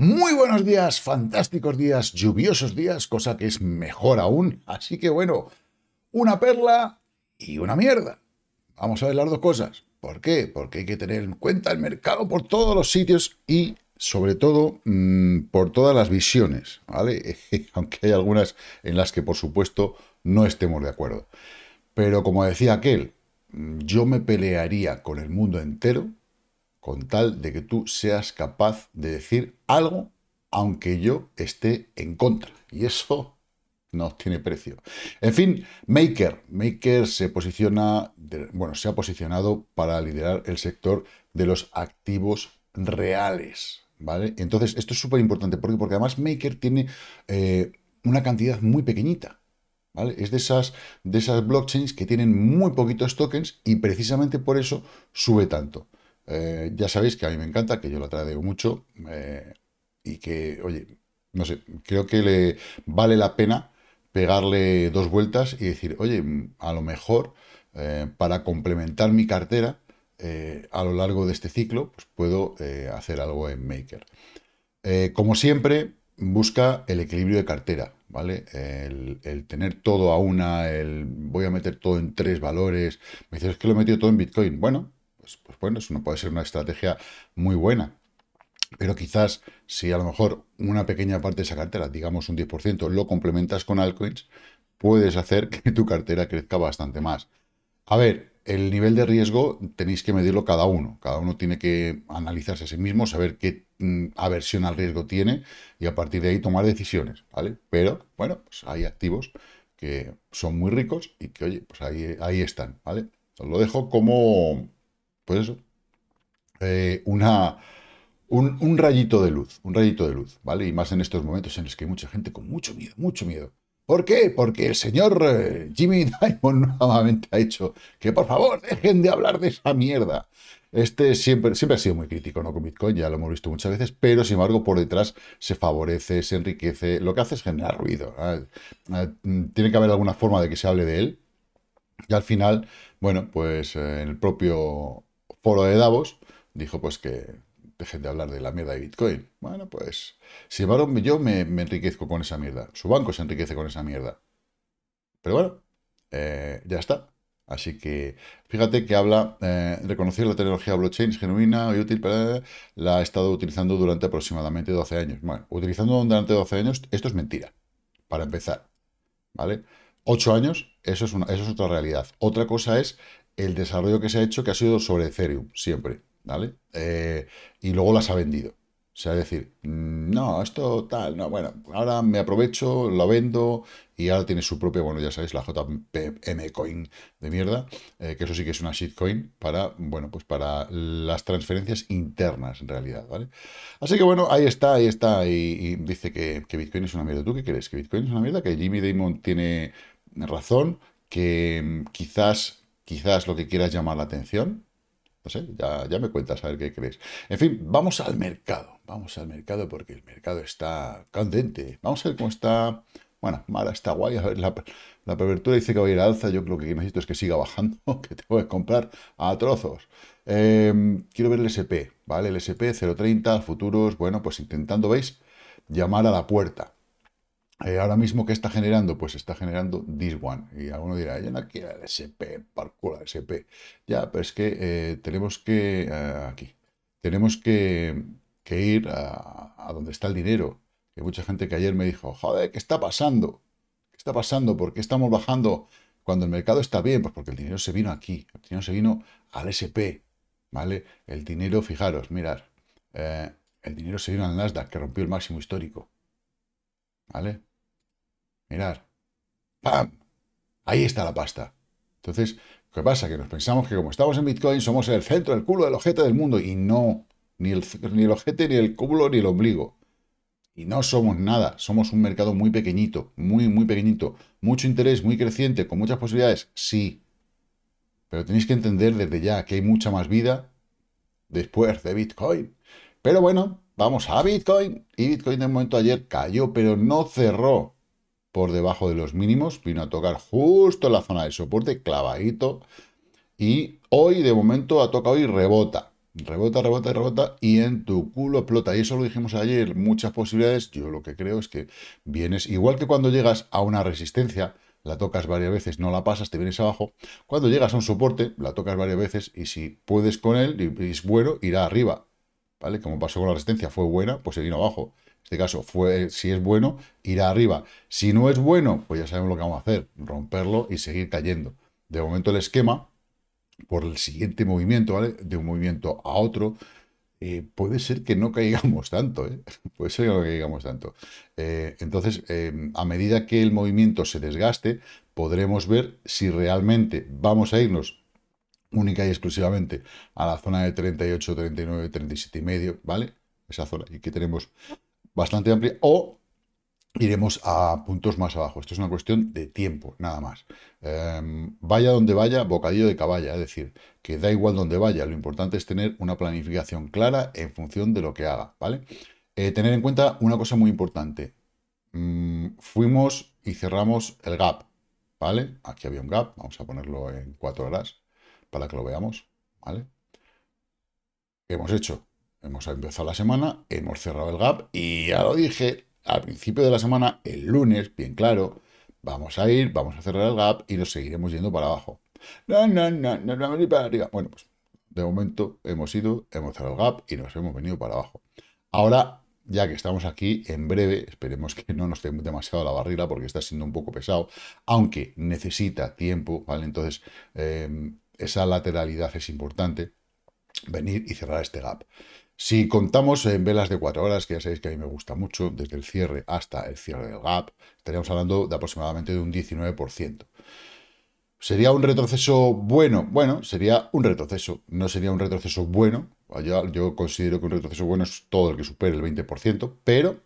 Muy buenos días, fantásticos días, lluviosos días, cosa que es mejor aún. Así que bueno, una perla y una mierda. Vamos a ver las dos cosas. ¿Por qué? Porque hay que tener en cuenta el mercado por todos los sitios y sobre todo mm, por todas las visiones, ¿vale? Aunque hay algunas en las que por supuesto no estemos de acuerdo. Pero como decía aquel, mm, yo me pelearía con el mundo entero con tal de que tú seas capaz de decir algo aunque yo esté en contra. Y eso no tiene precio. En fin, Maker. Maker se posiciona, bueno, se ha posicionado para liderar el sector de los activos reales. ¿Vale? Entonces, esto es súper importante porque, porque además Maker tiene eh, una cantidad muy pequeñita. ¿Vale? Es de esas, de esas blockchains que tienen muy poquitos tokens y precisamente por eso sube tanto. Eh, ya sabéis que a mí me encanta, que yo la tradeo mucho eh, y que, oye, no sé, creo que le vale la pena pegarle dos vueltas y decir, oye, a lo mejor eh, para complementar mi cartera a lo largo de este ciclo, pues puedo hacer algo en Maker. como siempre, busca el equilibrio de cartera, ¿vale? El, tener todo a una, el voy a meter todo en tres valores. Me dices, que lo he metido todo en Bitcoin. Bueno, pues, pues, bueno, eso no puede ser una estrategia muy buena. Pero quizás si a lo mejor una pequeña parte de esa cartera, digamos un 10%, lo complementas con altcoins, puedes hacer que tu cartera crezca bastante más. A ver, el nivel de riesgo tenéis que medirlo cada uno. Cada uno tiene que analizarse a sí mismo, saber qué mm, aversión al riesgo tiene y a partir de ahí tomar decisiones, ¿vale? Pero, bueno, pues hay activos que son muy ricos y que, oye, pues ahí, ahí están, ¿vale? Os lo dejo como, pues eso eh, una, un, rayito de luz, un rayito de luz, ¿vale? Y más en estos momentos en los que hay mucha gente con mucho miedo, mucho miedo. ¿Por qué? Porque el señor eh, Jimmy Diamond nuevamente ha hecho que por favor dejen de hablar de esa mierda. Este siempre, siempre ha sido muy crítico ¿no? con Bitcoin, ya lo hemos visto muchas veces, pero sin embargo por detrás se favorece, se enriquece, lo que hace es generar ruido. Ah, mm, tiene que haber alguna forma de que se hable de él. Y al final, bueno, pues en eh, el propio lo de Davos, dijo pues que dejen de hablar de la mierda de Bitcoin. Bueno, pues si varón yo me, me, enriquezco con esa mierda, su banco se enriquece con esa mierda. Pero bueno, eh, ya está. Así que fíjate que habla, eh, reconocer la tecnología blockchain genuina y útil, pero eh, la ha estado utilizando durante aproximadamente 12 años. Bueno, utilizando durante 12 años, esto es mentira, para empezar. ¿Vale? 8 años, eso es, una, eso es otra realidad. Otra cosa es el desarrollo que se ha hecho, que ha sido sobre Ethereum, siempre, ¿vale? Eh, y luego las ha vendido. O sea, decir, mm, no, esto tal, no, bueno, ahora me aprovecho, lo vendo y ahora tiene su propia, bueno, ya sabéis, la JPM coin de mierda, eh, que eso sí que es una shitcoin para, bueno, pues para las transferencias internas en realidad, ¿vale? Así que bueno, ahí está, ahí está, y, dice que, que, Bitcoin es una mierda. ¿Tú qué crees? ¿Que Bitcoin es una mierda? ¿Que Jimmy Damon tiene razón? ¿Que mm, quizás quizás lo que quieras llamar la atención. No sé, ya, ya me cuentas a ver qué crees. En fin, vamos al mercado. Vamos al mercado porque el mercado está candente. Vamos a ver cómo está bueno, mala está guay. A ver, la, la dice que va a ir alza. Yo creo que necesito es que siga bajando, que tengo que comprar a trozos. Em, quiero ver el SP, ¿vale? El SP 0.30, futuros, bueno, pues intentando, ¿veis? Llamar a la puerta. Eh, ahora mismo, ¿qué está generando? Pues está generando this one. Y alguno dirá, yo no quiero el SP, parkour SP. Ya, pero es que eh, tenemos que, eh, aquí, tenemos que, ir a, donde está el dinero. Hay mucha gente que ayer me dijo, joder, ¿qué está pasando? ¿Qué está pasando? ¿Por qué estamos bajando cuando el mercado está bien? Pues porque el dinero se vino aquí, el dinero se vino al SP, ¿vale? El dinero, fijaros, mirar, el dinero se vino al Nasdaq, que rompió el máximo histórico. ¿Vale? Mirad. ¡Pam! Ahí está la pasta. Entonces, ¿qué pasa? Que nos pensamos que como estamos en Bitcoin somos el centro, el culo, el ojete del mundo. Y no, ni el, ni ojete, ni el culo, ni el ombligo. Y no somos nada, somos un mercado muy pequeñito, muy, muy pequeñito. Mucho interés, muy creciente, con muchas posibilidades, sí. Pero tenéis que entender desde ya que hay mucha más vida después de Bitcoin. Pero bueno, vamos a Bitcoin. Y Bitcoin de momento ayer cayó, pero no cerró por debajo de los mínimos, vino a tocar justo la zona de soporte, clavadito, y hoy de momento ha tocado y rebota, rebota, rebota, rebota, y en tu culo explota, y eso lo dijimos ayer, muchas posibilidades, yo lo que creo es que vienes, igual que cuando llegas a una resistencia, la tocas varias veces, no la pasas, te vienes abajo. Cuando llegas a un soporte, la tocas varias veces y si puedes con él y es bueno, irá arriba. ¿Vale? Como pasó con la resistencia, fue buena, pues se vino abajo. En este caso, fue, si es bueno, irá arriba. Si no es bueno, pues ya sabemos lo que vamos a hacer, romperlo y seguir cayendo. De momento el esquema, por el siguiente movimiento, ¿vale? De un movimiento a otro, eh, puede ser que no caigamos tanto, ¿eh? Puede ser que no caigamos tanto. Eh, entonces, eh, a medida que el movimiento se desgaste, podremos ver si realmente vamos a irnos única y exclusivamente a la zona de 38, 39, 37 y medio, ¿vale? Esa zona, y que tenemos bastante amplia, o iremos a puntos más abajo. Esto es una cuestión de tiempo, nada más. Em, vaya donde vaya, bocadillo de caballa, es decir, que da igual donde vaya, lo importante es tener una planificación clara en función de lo que haga, ¿vale? Eh, tener en cuenta una cosa muy importante. Mm, fuimos y cerramos el gap, ¿vale? Aquí había un gap, vamos a ponerlo en cuatro horas para que lo veamos, ¿vale? ¿Qué hemos hecho? Hemos empezado la semana, hemos cerrado el gap y ya lo dije al principio de la semana, el lunes, bien claro, vamos a ir, vamos a cerrar el gap y nos seguiremos yendo para abajo. No, no, no, no, no, para Bueno, pues de momento hemos ido, hemos cerrado el gap y nos hemos venido para abajo. Ahora, ya que estamos aquí, en breve, esperemos que no nos demos demasiado la barrila porque está siendo un poco pesado, aunque necesita tiempo, ¿vale? Entonces, eh, esa lateralidad es importante, venir y cerrar este gap. Si contamos en velas de 4 horas, que ya sabéis que a mí me gusta mucho, desde el cierre hasta el cierre del gap, estaríamos hablando de aproximadamente de un 19%. ¿Sería un retroceso bueno? Bueno, sería un retroceso. No sería un retroceso bueno. Yo, yo considero que un retroceso bueno es todo el que supere el 20%, pero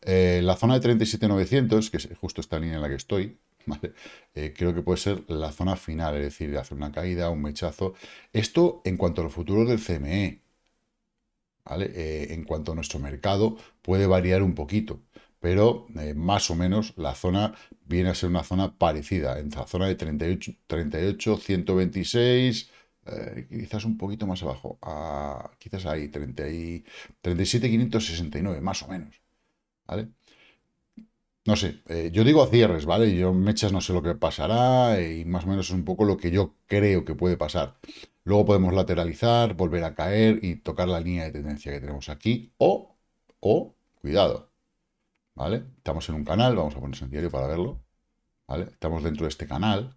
eh, la zona de 37.900, que es justo esta línea en la que estoy, ¿Vale? Eh, creo que puede ser la zona final, es decir, hacer una caída, un mechazo. Esto en cuanto a los futuros del CME. Eh, en cuanto a nuestro mercado, puede variar un poquito, pero eh, más o menos la zona viene a ser una zona parecida, en la zona de 38, 38 126, quizás un poquito más abajo, quizás ahí, 30 37, 569, más o menos. ¿vale? No sé, eh, yo digo cierres, ¿vale? Yo mechas no sé lo que pasará y más o menos es un poco lo que yo creo que puede pasar. Luego podemos lateralizar, volver a caer y tocar la línea de tendencia que tenemos aquí. O, o, cuidado, ¿vale? Estamos en un canal, vamos a ponerse en diario para verlo, ¿vale? Estamos dentro de este canal,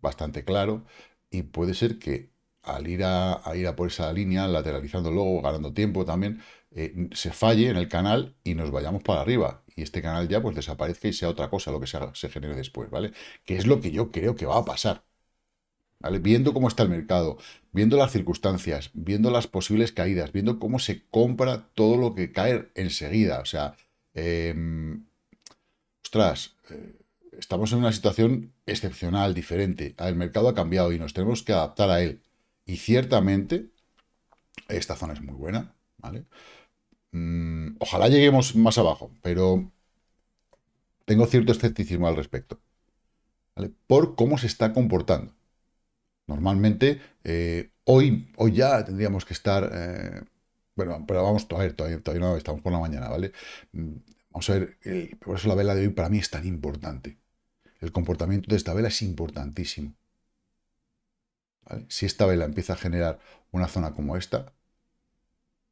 bastante claro, y puede ser que al ir a, ir a por esa línea, lateralizando luego, ganando tiempo también, eh, se falle en el canal y nos vayamos para arriba y este canal ya pues desaparezca y sea otra cosa lo que se, se genere después, ¿vale? Que es lo que yo creo que va a pasar. ¿Vale? Viendo cómo está el mercado, viendo las circunstancias, viendo las posibles caídas, viendo cómo se compra todo lo que cae enseguida. O sea, em, ostras, eh, estamos en una situación excepcional, diferente. Ah, el mercado ha cambiado y nos tenemos que adaptar a él. Y ciertamente, esta zona es muy buena, ¿vale? Mm, ojalá lleguemos más abajo, pero tengo cierto escepticismo al respecto. Por cómo se está comportando. Normalmente, eh, hoy, hoy ya tendríamos que estar... Eh, bueno, pero vamos, a ver, todavía, no, estamos por la mañana, ¿vale? Mm, vamos a ver, por eso la vela de hoy para mí es tan importante. El comportamiento de esta vela es importantísimo. Si esta vela empieza a generar una zona como esta,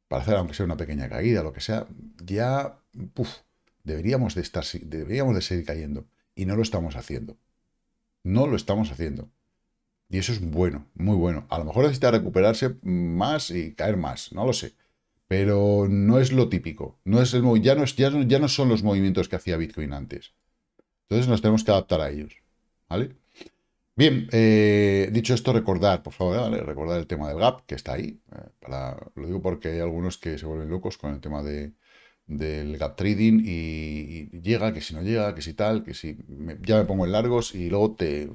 para hacer aunque sea una pequeña caída, lo que sea, ya puf deberíamos, de estar, deberíamos de seguir cayendo. Y no lo estamos haciendo. No lo estamos haciendo. Y eso es bueno, muy bueno. A lo mejor necesita recuperarse más y caer más, no lo sé. Pero no es lo típico. No es el, ya, no ya, ya no son los movimientos que hacía Bitcoin antes. Entonces nos tenemos que adaptar a ellos. ¿Vale? Bien, eh, dicho esto, recordar, por favor, recordar el tema del gap, que está ahí. Eh, lo digo porque hay algunos que se vuelven locos con el tema de, del gap trading y, llega, que si no llega, que si tal, que si ya me pongo en largos y luego te,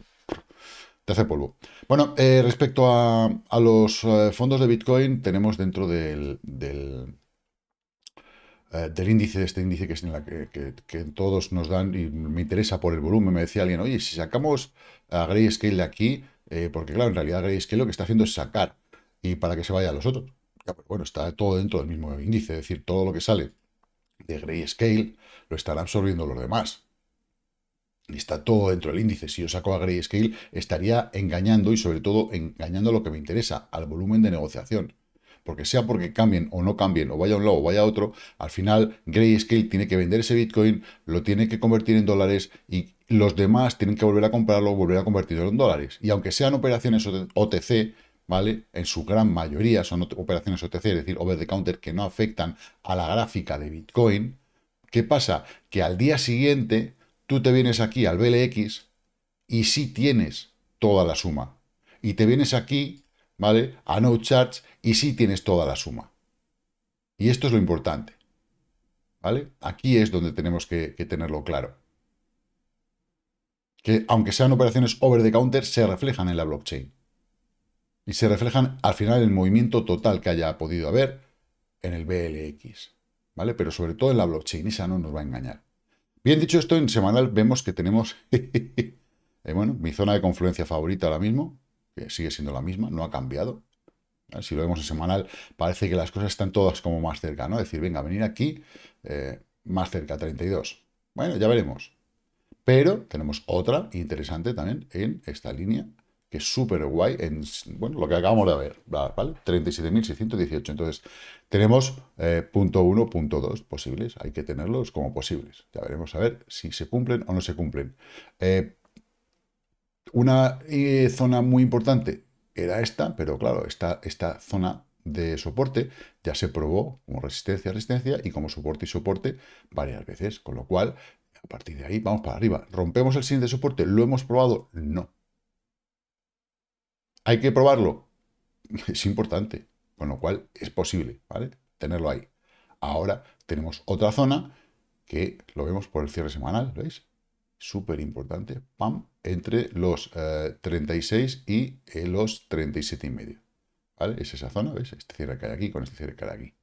te hace polvo. Bueno, eh, respecto a, los fondos de Bitcoin, tenemos dentro del eh, del índice, de este índice que, la que, todos nos dan, y me interesa por el volumen, me decía alguien, oye, si sacamos a Grayscale de aquí, eh, porque claro, en realidad Grayscale lo que está haciendo es sacar, y para que se vaya a los otros. bueno, está todo dentro del mismo índice, es decir, todo lo que sale de Grayscale lo están absorbiendo los demás. Y está todo dentro del índice. Si yo saco a Grayscale, estaría engañando y sobre todo engañando lo que me interesa, al volumen de negociación porque sea porque cambien o no cambien, o vaya a un lado o vaya a otro, al final Grayscale tiene que vender ese Bitcoin, lo tiene que convertir en dólares y los demás tienen que volver a comprarlo, o volver a convertirlo en dólares. Y aunque sean operaciones OTC, ¿vale? En su gran mayoría son operaciones OTC, es decir, over the counter, que no afectan a la gráfica de Bitcoin, ¿qué pasa? Que al día siguiente tú te vienes aquí al BLX y sí tienes toda la suma. Y te vienes aquí ¿vale? A no charge y sí tienes toda la suma. Y esto es lo importante, ¿vale? Aquí es donde tenemos que, tenerlo claro. Que aunque sean operaciones over the counter, se reflejan en la blockchain. Y se reflejan al final en el movimiento total que haya podido haber en el BLX, ¿vale? Pero sobre todo en la blockchain, esa no nos va a engañar. Bien dicho esto, en semanal vemos que tenemos, eh, bueno, mi zona de confluencia favorita ahora mismo, sigue siendo la misma, no ha cambiado. Si lo vemos en semanal, parece que las cosas están todas como más cerca, ¿no? decir, venga, venir aquí eh, más cerca, 32. Bueno, ya veremos. Pero tenemos otra interesante también en esta línea, que es súper guay, en, bueno, lo que acabamos de ver, ¿vale? 37.618. Entonces, tenemos eh, punto 1, punto 2 posibles, hay que tenerlos como posibles. Ya veremos a ver si se cumplen o no se cumplen. Eh, una eh, zona muy importante era esta, pero claro, esta, esta zona de soporte ya se probó como resistencia, resistencia y como soporte y soporte varias veces, con lo cual a partir de ahí vamos para arriba. ¿Rompemos el siguiente soporte? ¿Lo hemos probado? No. ¿Hay que probarlo? Es importante, con lo cual es posible, ¿vale? Tenerlo ahí. Ahora tenemos otra zona que lo vemos por el cierre semanal, ¿veis? súper importante, pam, entre los 36 eh, y eh, los 37 y medio. ¿Vale? Es esa zona, ¿ves? Este cierre hay aquí con este cierre hay aquí.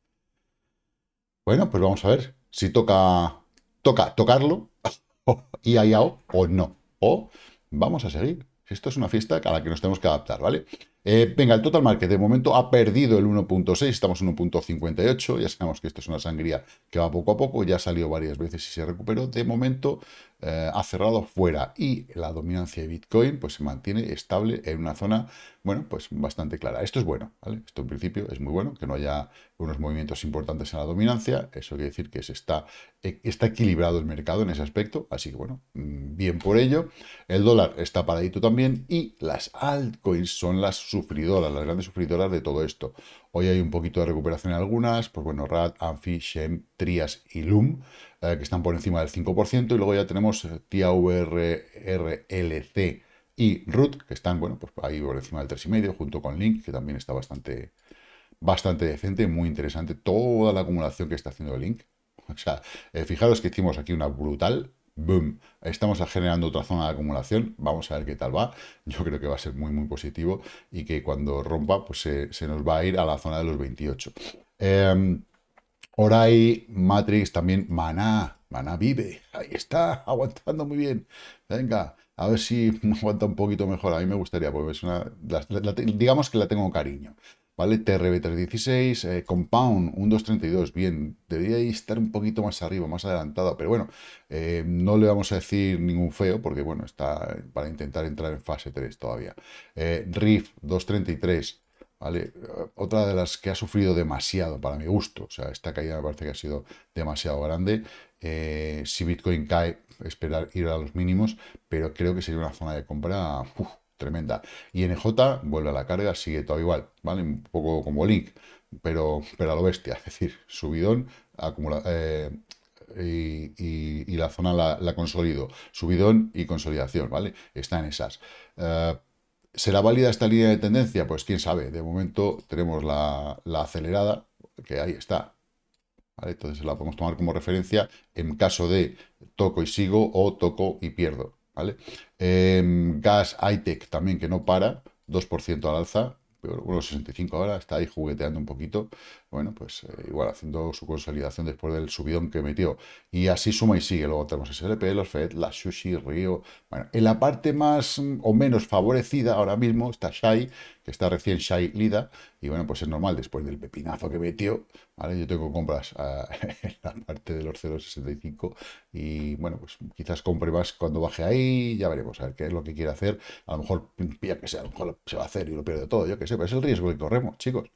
Bueno, pues vamos a ver si toca, toca tocarlo y hay o no. O vamos a seguir. Esto es una fiesta a la que nos tenemos que adaptar, ¿vale? Eh, venga, el total market de momento ha perdido el 1.6, estamos en 1.58, ya sabemos que esto es una sangría que va poco a poco, ya salió varias veces y se recuperó, de momento eh, ha cerrado fuera y la dominancia de Bitcoin pues, se mantiene estable en una zona, bueno, pues bastante clara. Esto es bueno, ¿vale? Esto en principio es muy bueno, que no haya unos movimientos importantes en la dominancia, eso quiere decir que se está, eh, está equilibrado el mercado en ese aspecto, así que bueno, mm, bien por ello. El dólar está paradito también y las altcoins son las sufridoras, las grandes sufridoras de todo esto. Hoy hay un poquito de recuperación en algunas, pues bueno, RAD, Anfi, Shem, Trias y Loom, eh, que están por encima del 5%, y luego ya tenemos eh, TIA rlc y RUT, que están, bueno, pues ahí por encima del 3,5, junto con Link, que también está bastante, bastante decente, muy interesante, toda la acumulación que está haciendo Link. O sea, eh, fijaros que hicimos aquí una brutal, boom, estamos generando otra zona de acumulación, vamos a ver qué tal va, yo creo que va a ser muy muy positivo y que cuando rompa pues se, nos va a ir a la zona de los 28. ahora hay Matrix, también Maná, Maná vive, ahí está, aguantando muy bien, venga, a ver si aguanta un poquito mejor, a mí me gustaría, porque una, digamos que la tengo cariño. ¿vale? TRB316, eh, Compound, un 232, bien, debería estar un poquito más arriba, más adelantado, pero bueno, eh, no le vamos a decir ningún feo, porque bueno, está para intentar entrar en fase 3 todavía. Eh, RIF 233, ¿vale? Eh, otra de las que ha sufrido demasiado, para mi gusto, o sea, esta caída me parece que ha sido demasiado grande. si Bitcoin cae, esperar ir a los mínimos, pero creo que sería una zona de compra tremenda. Y NJ, vuelve a la carga, sigue todo igual, ¿vale? Un poco como Link, pero, pero a lo bestia, es decir, subidón eh, y, la zona la, consolido, subidón y consolidación, ¿vale? Está en esas. Eh, ¿Será válida esta línea de tendencia? Pues quién sabe, de momento tenemos la, la acelerada, que ahí está, ¿Vale? Entonces la podemos tomar como referencia en caso de toco y sigo o toco y pierdo. ¿vale? Em, gas ITEC también que no para, 2% al alza, 65 ahora, está ahí jugueteando un poquito bueno, pues eh, igual haciendo su consolidación después del subidón que metió. Y así suma y sigue. Luego tenemos SLP, los FED, la Sushi, Río. Bueno, en la parte más mm, o menos favorecida ahora mismo está Shai, que está recién Shai Lida. Y bueno, pues es normal, después del pepinazo que metió, ¿vale? Yo tengo compras ah, en la parte de los 0,65 y bueno, pues quizás compre más cuando baje ahí, ya veremos a ver qué es lo que quiere hacer. A lo mejor, pilla mm, que sea, a lo mejor se va a hacer y lo pierde todo, yo que sé, pero es el riesgo que corremos, chicos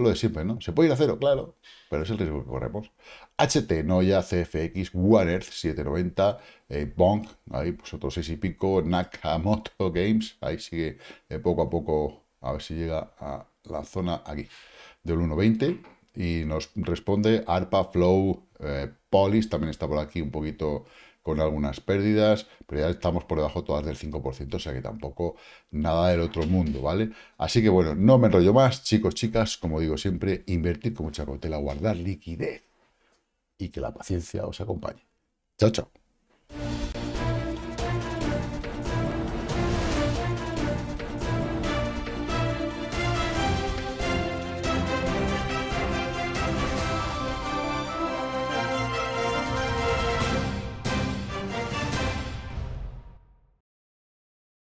lo de siempre, ¿no? Se puede ir a cero, claro, pero es el riesgo que corremos. HT, Noya, CFX, Earth 790, eh, Bonk, ahí pues otros 6 y pico, Nakamoto Games, ahí sigue eh, poco a poco, a ver si llega a la zona aquí, del 1.20, y nos responde ARPA, Flow, eh, Polis, también está por aquí un poquito con algunas pérdidas, pero ya estamos por debajo todas del 5%, o sea que tampoco nada del otro mundo, ¿vale? Así que bueno, no me enrollo más, chicos, chicas, como digo siempre, invertir con mucha cautela, guardar liquidez y que la paciencia os acompañe. Chao, chao.